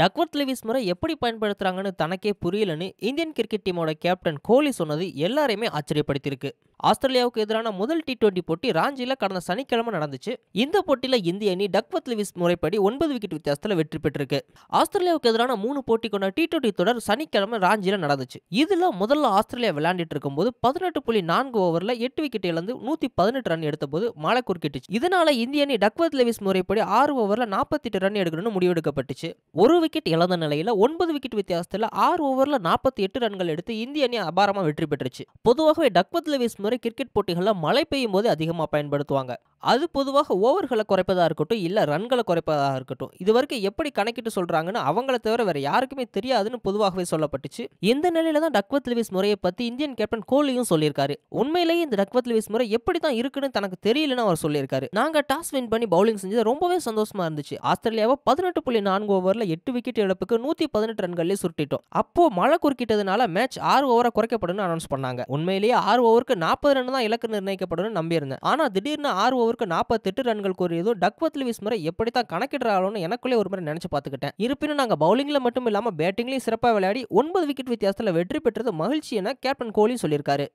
Duckworth Lewis முறை எப்படி பயன்படுத்துறாங்கன்னு தனக்கே புரியலன்னு இந்தியன் கிரிக்கெட் டீமோட கேப்டன் கோலி சொன்னது எல்லாரையுமே ஆச்சரியப்படுத்தியிருக்கு ஆஸ்திரேலியாவுக்கு எதிரான முதல் டி டுவெண்டி போட்டி ராஞ்சியில் கடந்த சனிக்கிழமை நடந்துச்சு இந்த போட்டியில் இந்திய அணி டக்வத் லிவிஸ் முறைப்படி ஒன்பது விக்கெட் வித்தியாசத்தில் வெற்றி பெற்றிருக்கு ஆஸ்திரேலியாவுக்கு எதிரான மூணு போட்டி கொண்ட டி டுவெண்டி தொடர் சனிக்கிழமை ராஞ்சியில் நடந்துச்சு இதில் முதல்ல ஆஸ்திரேலியா விளையாண்டுட்டு இருக்கும்போது பதினெட்டு புள்ளி நான்கு ஓவரில் எட்டு விக்கெட் இழந்து நூற்றி பதினெட்டு ரன் எடுத்தபோது மழை குறுக்கிட்டுச்சு இதனால இந்திய அணி டக்வத் லெவிஸ் முறைப்படி ஆறு ஓவரில் நாற்பத்தி எட்டு ரன் எடுக்கணும்னு முடிவெடுக்கப்பட்டுச்சு ஒரு விக்கெட் இழந்த நிலையில் ஒன்பது விக்கெட் வித்தியாசத்தில் ஆறு ஓவரில் நாற்பத்தி எட்டு ரன்கள் எடுத்து இந்திய அணி அபாரமாக வெற்றி பெற்றுச்சு பொதுவாகவே டக்வத் லிவிஸ் முறை கிரிக்கெட் போட்டிகளில் மழை பெய்யும் போது அதிகமாக பயன்படுத்துவாங்க அது பொதுவாக ஓவர்களை குறைப்பதாக இருக்கட்டும் இல்லை ரன்களை குறைப்பதாக இருக்கட்டும் இது வரைக்கும் எப்படி கணக்கிட்டு சொல்கிறாங்கன்னு அவங்கள தவிர வேறு யாருக்குமே தெரியாதுன்னு பொதுவாகவே சொல்லப்பட்டுச்சு இந்த நிலையில தான் டக்வத் லிவிஸ் முறையை பற்றி இந்தியன் கேப்டன் கோலியும் சொல்லியிருக்காரு உண்மையிலேயே இந்த டக்வத் லிவிஸ் முறை எப்படி தான் இருக்குன்னு தனக்கு தெரியலன்னு அவர் சொல்லியிருக்காரு நாங்கள் டாஸ் வின் பண்ணி பவுலிங் செஞ்சது ரொம்பவே சந்தோஷமாக இருந்துச்சு ஆஸ்திரேலியாவை பதினெட்டு புள்ளி நான்கு ஓவரில் எட்டு விக்கெட் இழப்புக்கு நூற்றி பதினெட்டு ரன்கள்லேயே சுருட்டிட்டோம் அப்போ மழை குறுக்கிட்டதுனால மேட்ச் ஆறு ஓவரை குறைக்கப்படும் அனௌன்ஸ் பண்ணாங்க உண்மையிலேயே ஆறு ஓவருக்கு நாற்பது ரன் தான் இலக்கு நிர்ணயிக்கப்படும் நம்பியிருந்தேன் ஆனால் திடீர்னு ஆறு ஓவர் ஓவருக்கு நாற்பத்தெட்டு ரன்கள் கோரியதும் டக்வத் லிவிஸ் முறை எப்படி தான் கணக்கிடுறாங்களோன்னு எனக்குள்ளே ஒரு முறை நினைச்சு பார்த்துக்கிட்டேன் இருப்பினும் நாங்கள் பவுலிங்கில் மட்டும் இல்லாமல் பேட்டிங்லையும் சிறப்பாக விளையாடி ஒன்பது விக்கெட் வித்தியாசத்தில் வெற்றி பெற்றது மகிழ்ச்சி என கேப்டன் கோலி சொல்லியிருக்காரு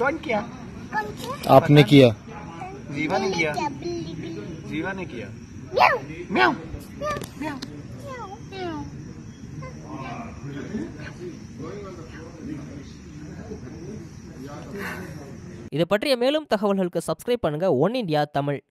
कौन किया किया आपने किया जीवा ने किया म्याऊ म्याऊ இது பற்றிய மேலும் தகவல்களுக்கு சப்ஸ்கிரைப் பண்ணுங்க ஒன் இந்தியா தமிழ்